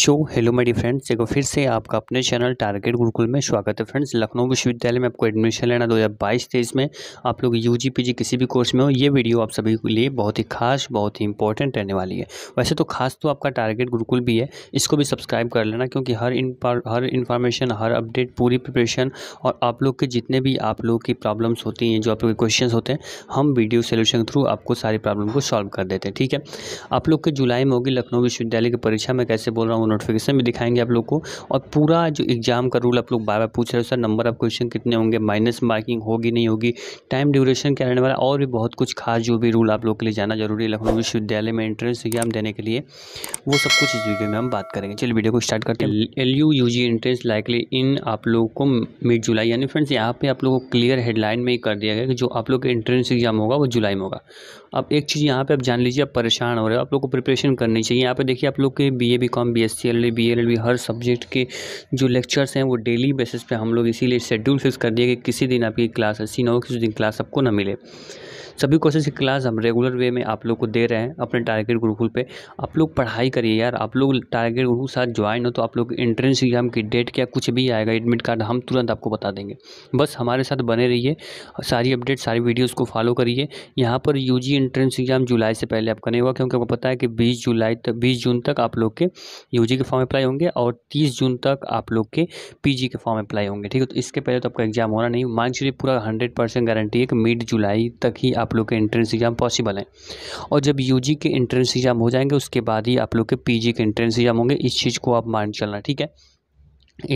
show hello D friends देखो फिर से आपका अपने चैनल टारगेट गुरुकुल में स्वागत है फ्रेंड्स लखनऊ विश्वविद्यालय में आपको एडमिशन लेना 2022 तेईस में आप लोग यू जी किसी भी कोर्स में हो ये वीडियो आप सभी के लिए बहुत ही खास बहुत ही इंपॉर्टेंट रहने वाली है वैसे तो खास तो आपका टारगेट गुरुकुल भी है इसको भी सब्सक्राइब कर लेना क्योंकि हर इन हर इन्फॉर्मेशन हर अपडेट पूरी प्रिपरेशन और आप लोग के जितने भी आप लोग की प्रॉब्लम्स होती हैं जो आप लोग के क्वेश्चन होते हैं हम वीडियो सोल्यूशन के थ्रू आपको सारी प्रॉब्लम को सॉल्व कर देते हैं ठीक है आप लोग के जुलाई में होगी लखनऊ विश्वविद्यालय की परीक्षा में कैसे बोल रहा हूँ नोटिफिकेशन भी दिखाएंगे आप लोग को और पूरा जो एग्ज़ाम का रूल आप लोग बार बार पूछ रहे हो सर नंबर ऑफ क्वेश्चन कितने होंगे माइनस मार्किंग होगी नहीं होगी टाइम ड्यूरेशन क्या रहने वाला और भी बहुत कुछ खास जो भी रूल आप लोग के लिए जाना जरूरी है लखनऊ विश्वविद्यालय में एंट्रेंस एग्जाम देने के लिए वो सब कुछ इस वीडियो में हम बात करेंगे चलिए वीडियो को स्टार्ट करते हैं L U U G entrance likely इन आप लोगों को मिड जुलाई यानी फ्रेंड्स यहाँ पर आप लोगों को क्लियर हेडलाइन में ही कर दिया गया कि जो आप लोग का एंट्रेंस एग्जाम होगा वो जुलाई में होगा अब एक चीज़ यहाँ पे आप जान लीजिए आप परेशान हो रहे हो आप लोग को प्रिपरेशन करनी चाहिए यहाँ पे देखिए आप लोग के B A B com B S C L B L हर सब्जेक्ट के जो लेक्चर्स हैं वो डेली बेसिस पे हम लोग इसीलिए शेड्यूल फिक्स कर दिए कि किसी दिन आपकी क्लास ऐसी ना हो किसी दिन क्लास आपको ना मिले सभी कोर्सेज की क्लास हम रेगुलर वे में आप लोग को दे रहे हैं अपने टारगेट गुरुकुल पे आप लोग पढ़ाई करिए यार आप लोग टारगेट गुरुकुल साथ ज्वाइन हो तो आप लोग एंट्रेंस एग्जाम की डेट क्या कुछ भी आएगा एडमिट कार्ड हम तुरंत आपको बता देंगे बस हमारे साथ बने रहिए सारी अपडेट सारी वीडियोज़ को फॉलो करिए यहाँ पर यू जी एंट्रेंस एग्जाम जुलाई से पहले आपका नहीं होगा क्योंकि आपको पता है कि बीस जुलाई तक बीस जून तक आप लोग के यू के फॉर्म अप्लाई होंगे और तीस जून तक आप लोग के पी के फॉर्म अप्लाई होंगे ठीक है तो इसके पहले तो आपका एग्जाम होना नहीं मान चलिए पूरा हंड्रेड परसेंट गारंटी है कि मिड जुलाई तक ही आप आप लोग के एंट्रेंस एग्ज़ाम पॉसिबल हैं और जब यूजी के एंट्रेंस एग्ज़ाम हो जाएंगे उसके बाद ही आप लोग के पीजी के एंट्रेंस एग्ज़ाम होंगे इस चीज़ को आप मान चलना ठीक है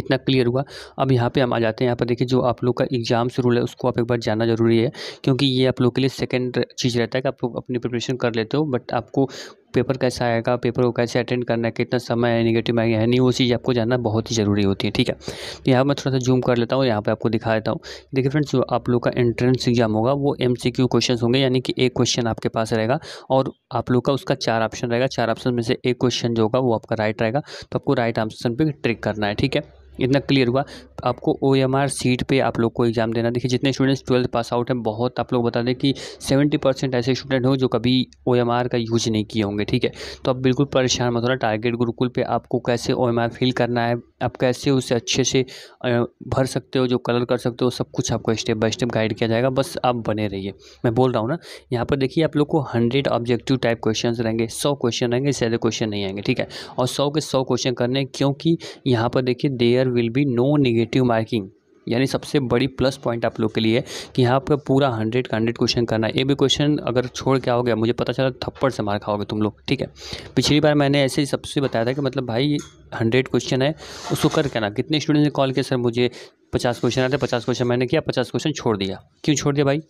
इतना क्लियर हुआ अब यहाँ पे हम आ जाते हैं यहाँ पर देखिए जो आप लोग का एग्ज़ाम शुरू है उसको आप एक बार जानना जरूरी है क्योंकि ये आप लोग के लिए सेकंड चीज़ रहता है कि आप लोग अपनी प्रिपरेशन कर लेते हो बट आपको पेपर कैसा आएगा पेपर को कैसे अटेंड करना है कितना समय है निगेटिव आएगा है नहीं वो चीज़ आपको जानना बहुत ही ज़रूरी होती है ठीक है तो यहाँ मैं थोड़ा सा जूम कर लेता हूँ यहाँ पर आपको दिखा देता हूँ देखिए फ्रेंड्स जो आप लोग का एंट्रेंस एग्जाम होगा वो एम सी क्यू क्वेश्चन होंगे यानी कि एक क्वेश्चन आपके पास रहेगा और आप लोग का उसका चार ऑप्शन रहेगा चार ऑप्शन में से एक क्वेश्चन जो होगा वो आपका राइट रहेगा तो आपको राइट ऑप्शन पर ट्रिक करना है ठीक है इतना क्लियर हुआ आपको ओ एम आर सीट पर आप लोग को एग्ज़ाम देना देखिए जितने स्टूडेंट्स ट्वेल्थ पास आउट हैं बहुत आप लोग बता दें कि सेवेंटी परसेंट ऐसे स्टूडेंट हो जो कभी ओ एम आर का यूज नहीं किए होंगे ठीक है तो आप बिल्कुल परेशान मत होना टारगेट गुरुकुल पे आपको कैसे ओ एम आर फिल करना है आप कैसे उसे अच्छे से भर सकते हो जो कलर कर सकते हो सब कुछ आपको स्टेप बाय स्टेप गाइड किया जाएगा बस आप बने रहिए मैं बोल रहा हूँ ना यहाँ पर देखिए आप लोग को हंड्रेड ऑब्जेक्टिव टाइप क्वेश्चन रहेंगे सौ क्वेश्चन रहेंगे ज्यादा क्वेश्चन नहीं आएंगे ठीक है और सौ के सौ क्वेश्चन करने क्योंकि यहाँ पर देखिए there will be no negative marking यानी सबसे बड़ी प्लस पॉइंट आप लोग के लिए कि यहाँ पर पूरा हंड्रेड का हंड्रेड क्वेश्चन करना है ये भी क्वेश्चन अगर छोड़ के आओगे मुझे पता चला थप्पड़ से मार खाओगे तुम लोग ठीक है पिछली बार मैंने ऐसे ही सबसे बताया था कि मतलब भाई हंड्रेड क्वेश्चन है उसको कर के ना कितने स्टूडेंट ने कॉल किया सर मुझे पचास क्वेश्चन आते पचास क्वेश्चन मैंने किया पचास क्वेश्चन छोड़ दिया क्यों छोड़ दिया भाई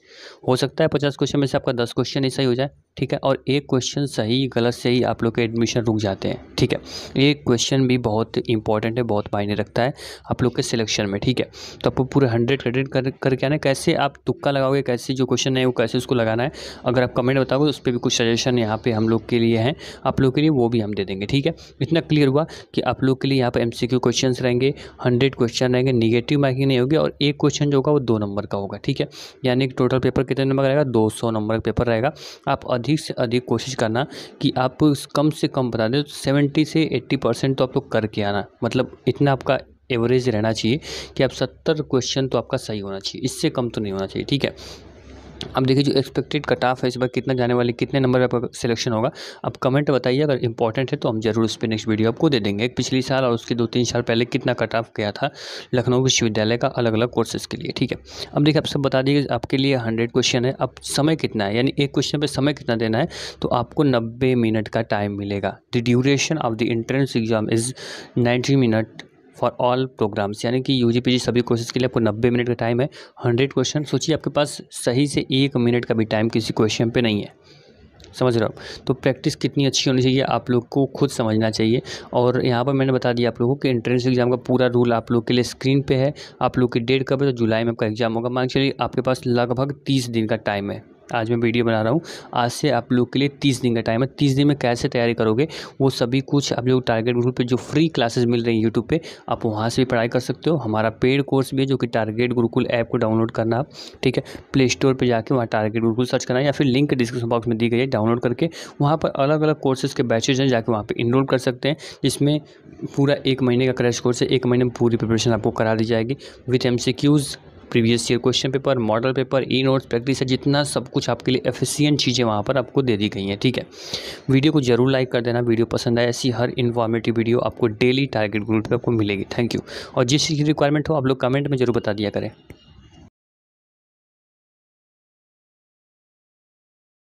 हो सकता है पचास क्वेश्चन में से आपका दस क्वेश्चन ही सही हो जाए ठीक है और एक क्वेश्चन सही गलत से ही आप लोग के एडमिशन रुक जाते हैं ठीक है ये क्वेश्चन भी बहुत इंपॉर्टेंट है बहुत मायने रखता है आप लोग के सिलेक्शन में ठीक है तो आपको पूरे हंड्रेड क्रेडिट कर करके आना कैसे आप तुक्का लगाओगे कैसे जो क्वेश्चन है वो कैसे उसको लगाना है अगर आप कमेंट बताओगे उस पर भी कुछ सजेशन यहाँ पर हम लोग के लिए हैं आप लोग के लिए वो भी हम दे देंगे ठीक है इतना क्लियर हुआ कि आप लोग के लिए यहाँ पर एम सी क्वेश्चन रहेंगे हंड्रेड क्वेश्चन रहेंगे निगेटिव मार्किंग नहीं होगी और एक क्वेश्चन जो होगा वो दो नंबर का होगा ठीक है यानी कि टोटल पेपर कितने नंबर रहेगा दो नंबर का पेपर रहेगा आप अधिक से अधिक कोशिश करना कि आप कम से कम बता दें सेवेंटी से एट्टी परसेंट तो आप लोग करके आना मतलब इतना आपका एवरेज रहना चाहिए कि आप सत्तर क्वेश्चन तो आपका सही होना चाहिए इससे कम तो नहीं होना चाहिए ठीक है अब देखिए जो एक्सपेक्टेड कट ऑफ है इस बार कितना जाने वाले कितने नंबर पर सिलेक्शन होगा आप कमेंट बताइए अगर इंपॉर्टेंट है तो हम जरूर उस पर नेक्स्ट वीडियो आपको दे देंगे पिछले साल और उसके दो तीन साल पहले कितना कट ऑफ गया था लखनऊ विश्वविद्यालय का अलग अलग कोर्सेज के लिए ठीक है अब देखिए आप सब बता दिए आपके लिए हंड्रेड क्वेश्चन है अब समय कितना है यानी एक क्वेश्चन पर समय कितना देना है तो आपको नब्बे मिनट का टाइम मिलेगा the duration of the entrance exam is ninety minute for all programmes यानी कि यू जी सभी कोर्सेज के लिए आपको नब्बे मिनट का टाइम है हंड्रेड क्वेश्चन सोचिए आपके पास सही से एक मिनट का भी टाइम किसी क्वेश्चन पे नहीं है समझ रहे हो तो प्रैक्टिस कितनी अच्छी होनी चाहिए आप लोग को खुद समझना चाहिए और यहाँ पर मैंने बता दिया आप लोगों को कि एंट्रेंस एग्जाम का पूरा रूल आप लोग के लिए स्क्रीन पे है आप लोग की डेट कब है तो जुलाई में आपका एग्जाम होगा मान चलिए आपके पास लगभग तीस दिन का टाइम है आज मैं वीडियो बना रहा हूँ आज से आप लोग के लिए तीस दिन का टाइम है तीस दिन में कैसे तैयारी करोगे वो सभी कुछ आप लोग टारगेट ग्रुप पे जो फ्री क्लासेस मिल रही हैं यूट्यूब पे आप वहाँ से भी पढ़ाई कर सकते हो हमारा पेड कोर्स भी है जो कि टारगेट गुरुकुल ऐप को डाउनलोड करना आप ठीक है प्ले स्टोर पर जाकर वहाँ टारगेट गुरुकुल सर्च करना या फिर लिंक डिस्क्रिप्शन बॉक्स में दी गई है डाउनलोड करके वहाँ पर अलग अलग कोर्सेज के बैचेज हैं जाकर वहाँ पर इनरोल कर सकते हैं जिसमें पूरा एक महीने का क्रैश कोर्स है एक महीने में पूरी प्रिपरेशन आपको करा दी जाएगी with M C Qs previous year question paper model paper E notes practice है जितना सब कुछ आपके लिए एफिशिएंट चीज़ें वहाँ पर आपको दे दी गई हैं ठीक है वीडियो को जरूर लाइक कर देना वीडियो पसंद आए ऐसी हर इन्फॉर्मेटिव वीडियो आपको डेली टारगेट ग्रुप पर आपको मिलेगी थैंक यू और जिस चीज़ की रिक्वायरमेंट हो आप लोग कमेंट में जरूर बता दिया करें